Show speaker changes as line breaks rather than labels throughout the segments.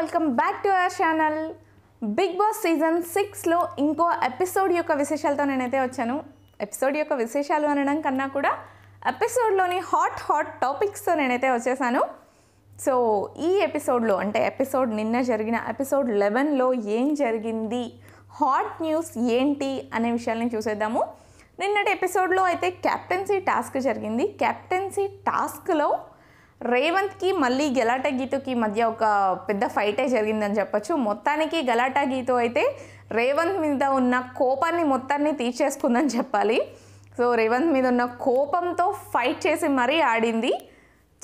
welcome back to our channel Bigg Boss season సిక్స్లో ఇంకో episode యొక్క విశేషాలతో నేనైతే వచ్చాను ఎపిసోడ్ యొక్క విశేషాలు అనడం కన్నా కూడా ఎపిసోడ్లోని హాట్ హాట్ టాపిక్స్తో నేనైతే వచ్చేసాను సో ఈ ఎపిసోడ్లో అంటే ఎపిసోడ్ నిన్న జరిగిన ఎపిసోడ్ లెవెన్లో ఏం జరిగింది హాట్ న్యూస్ ఏంటి అనే విషయాల్ని చూసేద్దాము నిన్నటి ఎపిసోడ్లో అయితే క్యాప్టెన్సీ టాస్క్ జరిగింది క్యాప్టెన్సీ టాస్క్లో రేవంత్కి మళ్ళీ గలాటా గీతోకి మధ్య ఒక పెద్ద ఫైటే జరిగిందని చెప్పొచ్చు మొత్తానికి గలాటా గీతో అయితే రేవంత్ మీద ఉన్న కోపాన్ని మొత్తాన్ని తీర్చేసుకుందని చెప్పాలి సో రేవంత్ మీద ఉన్న కోపంతో ఫైట్ చేసి మరీ ఆడింది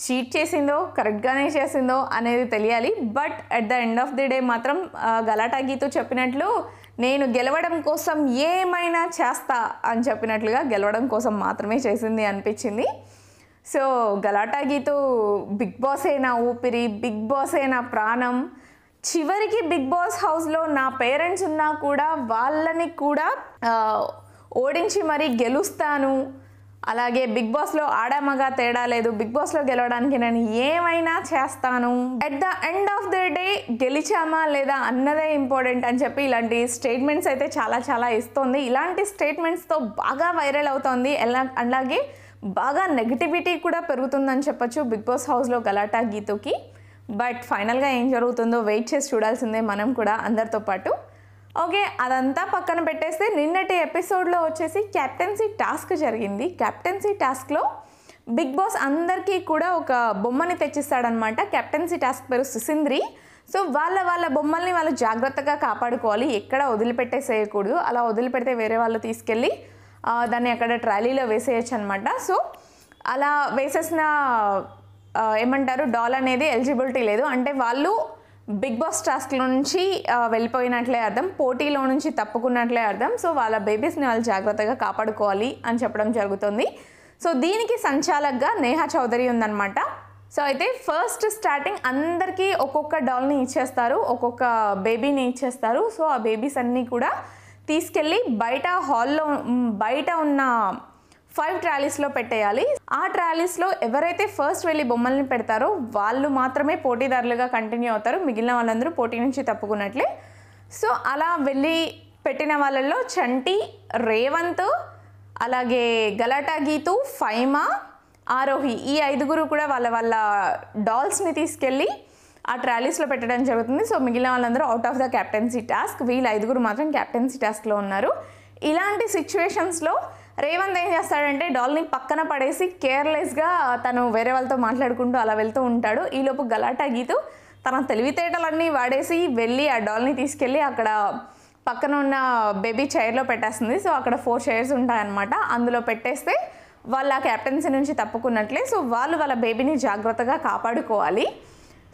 చీట్ చేసిందో కరెక్ట్గానే చేసిందో అనేది తెలియాలి but at the end of the day మాత్రం గలాటా గీత చెప్పినట్లు నేను గెలవడం కోసం ఏమైనా చేస్తా అని చెప్పినట్లుగా గెలవడం కోసం మాత్రమే చేసింది అనిపించింది సో గలాటా బిగ్ బాసే నా ఊపిరి బిగ్ బాసే నా ప్రాణం చివరికి బిగ్ బాస్ హౌస్లో నా పేరెంట్స్ ఉన్నా కూడా వాళ్ళని కూడా ఓడించి మరీ గెలుస్తాను అలాగే బిగ్ బాస్లో ఆడామగా తేడా లేదు బిగ్ బాస్లో గెలవడానికి నేను ఏమైనా చేస్తాను at the end of the day గెలిచామా లేదా అన్నదే ఇంపార్టెంట్ అని చెప్పి ఇలాంటి స్టేట్మెంట్స్ అయితే చాలా చాలా ఇస్తుంది ఇలాంటి స్టేట్మెంట్స్తో బాగా వైరల్ అవుతుంది ఎలా అలాగే బాగా నెగిటివిటీ కూడా పెరుగుతుందని చెప్పొచ్చు బిగ్ బాస్ హౌస్లో గలాటా గీతోకి బట్ ఫైనల్గా ఏం జరుగుతుందో వెయిట్ చేసి చూడాల్సిందే మనం కూడా అందరితో పాటు ఓకే అదంతా పక్కన పెట్టేస్తే నిన్నటి ఎపిసోడ్లో వచ్చేసి క్యాప్టెన్సీ టాస్క్ జరిగింది క్యాప్టెన్సీ టాస్క్లో బిగ్ బాస్ అందరికీ కూడా ఒక బొమ్మని తెచ్చిస్తాడనమాట కెప్టెన్సీ టాస్క్ పేరు సుసింద్రి సో వాళ్ళ వాళ్ళ బొమ్మల్ని వాళ్ళు జాగ్రత్తగా కాపాడుకోవాలి ఎక్కడ వదిలిపెట్టేసేయకూడదు అలా వదిలిపెడితే వేరే వాళ్ళు తీసుకెళ్ళి దాన్ని అక్కడ ట్రాలీలో వేసేయచ్చు అనమాట సో అలా వేసేసిన ఏమంటారు డాల్ అనేది ఎలిజిబిలిటీ లేదు అంటే వాళ్ళు బిగ్ బాస్ టాస్క్ నుంచి వెళ్ళిపోయినట్లే అర్థం పోటీలో నుంచి తప్పుకున్నట్లే అర్థం సో వాళ్ళ బేబీస్ని వాళ్ళు జాగ్రత్తగా కాపాడుకోవాలి అని చెప్పడం జరుగుతుంది సో దీనికి సంచాలకగా నేహా చౌదరి ఉందన్నమాట సో అయితే ఫస్ట్ స్టార్టింగ్ అందరికీ ఒక్కొక్క డాల్ని ఇచ్చేస్తారు ఒక్కొక్క బేబీని ఇచ్చేస్తారు సో ఆ బేబీస్ అన్నీ కూడా తీసుకెళ్ళి బయట హాల్లో బయట ఉన్న ఫైవ్ ట్రాలీస్లో పెట్టేయాలి ఆ ట్రాలీస్లో ఎవరైతే ఫస్ట్ వెళ్ళి బొమ్మల్ని పెడతారో వాళ్ళు మాత్రమే పోటీదారులుగా కంటిన్యూ అవుతారు మిగిలిన వాళ్ళందరూ పోటీ నుంచి తప్పుకున్నట్లే సో అలా వెళ్ళి పెట్టిన వాళ్ళల్లో చంటి రేవంత్ అలాగే గలాటా గీతు ఫైమా ఆరోహి ఈ ఐదుగురు కూడా వాళ్ళ వాళ్ళ డాల్స్ని తీసుకెళ్ళి ఆ ట్రాలీస్లో పెట్టడం జరుగుతుంది సో మిగిలిన వాళ్ళందరూ out of the captaincy task వీళ్ళు ఐదుగురు మాత్రం క్యాప్టెన్సీ టాస్క్లో ఉన్నారు ఇలాంటి సిచ్యువేషన్స్లో రేవంత్ ఏం చేస్తాడంటే డాల్ని పక్కన పడేసి కేర్లెస్గా తను వేరే వాళ్ళతో మాట్లాడుకుంటూ అలా వెళ్తూ ఉంటాడు ఈలోపు గలాటా గీతూ తన తెలివితేటలన్నీ వాడేసి వెళ్ళి ఆ డాల్ని తీసుకెళ్ళి అక్కడ పక్కన ఉన్న బేబీ చైర్లో పెట్టేస్తుంది సో అక్కడ ఫోర్ చైర్స్ ఉంటాయన్నమాట అందులో పెట్టేస్తే వాళ్ళు ఆ క్యాప్టెన్సీ నుంచి తప్పుకున్నట్లే సో వాళ్ళు వాళ్ళ బేబీని జాగ్రత్తగా కాపాడుకోవాలి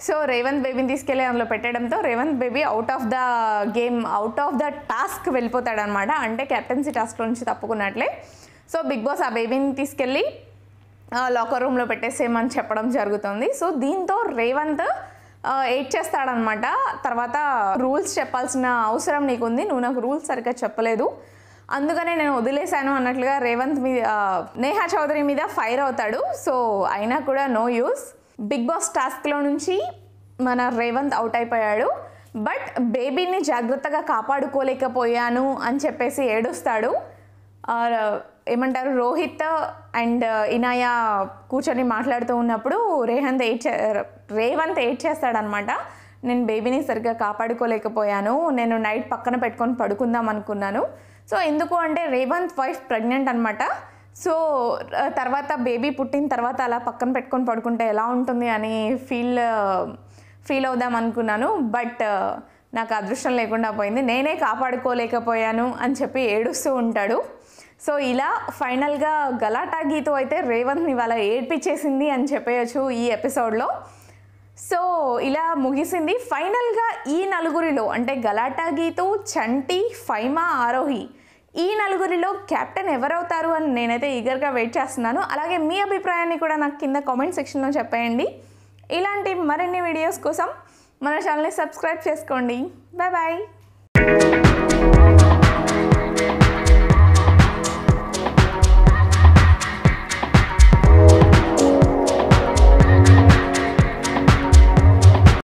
సో రేవంత్ బేబీని తీసుకెళ్ళి అందులో పెట్టడంతో Revanth baby out of the game out of the task వెళ్ళిపోతాడనమాట అంటే కెప్టెన్సీ టాస్క్లో నుంచి తప్పుకున్నట్లే సో బిగ్ బాస్ ఆ బేబీని తీసుకెళ్ళి లాకర్ రూమ్లో పెట్టేసేమని చెప్పడం జరుగుతుంది సో దీంతో రేవంత్ ఎయిట్ చేస్తాడనమాట తర్వాత రూల్స్ చెప్పాల్సిన అవసరం నీకుంది నువ్వు నాకు రూల్స్ సరిగ్గా చెప్పలేదు అందుకనే నేను వదిలేశాను అన్నట్లుగా రేవంత్ మీద నేహా చౌదరి మీద ఫైర్ అవుతాడు సో అయినా కూడా నో యూస్ బిగ్ బాస్ టాస్క్లో నుంచి మన రేవంత్ అవుట్ అయిపోయాడు బట్ బేబీని జాగ్రత్తగా కాపాడుకోలేకపోయాను అని చెప్పేసి ఏడుస్తాడు ఏమంటారు రోహిత్ అండ్ ఇనాయా కూర్చొని మాట్లాడుతూ ఉన్నప్పుడు రేహంత్ ఏడ్ రేవంత్ ఏడ్ చేస్తాడనమాట నేను బేబీని సరిగ్గా కాపాడుకోలేకపోయాను నేను నైట్ పక్కన పెట్టుకొని పడుకుందాం అనుకున్నాను సో ఎందుకు అంటే రేవంత్ వైఫ్ ప్రెగ్నెంట్ అనమాట సో తర్వాత బేబీ పుట్టిన తర్వాత అలా పక్కన పెట్టుకొని పడుకుంటే ఎలా ఉంటుంది అని ఫీల్ ఫీల్ అవుదాం అనుకున్నాను బట్ నాకు అదృష్టం లేకుండా పోయింది నేనే కాపాడుకోలేకపోయాను అని చెప్పి ఏడుస్తూ ఉంటాడు సో ఇలా ఫైనల్గా గలాటా గీతం అయితే రేవంత్ ఇవాళ ఏడ్పించేసింది అని చెప్పేయచ్చు ఈ ఎపిసోడ్లో సో ఇలా ముగిసింది ఫైనల్గా ఈ నలుగురిలో అంటే గలాటా గీతు చంటి ఫైమా ఆరోహి ఈ నలుగురిలో కెప్టెన్ ఎవరవుతారు అని నేనైతే ఈగర్గా వెయిట్ చేస్తున్నాను అలాగే మీ అభిప్రాయాన్ని కూడా నాకు కింద కామెంట్ సెక్షన్లో చెప్పేయండి ఇలాంటి మరిన్ని వీడియోస్ కోసం మన ఛానల్ని సబ్స్క్రైబ్ చేసుకోండి బాయ్ బాయ్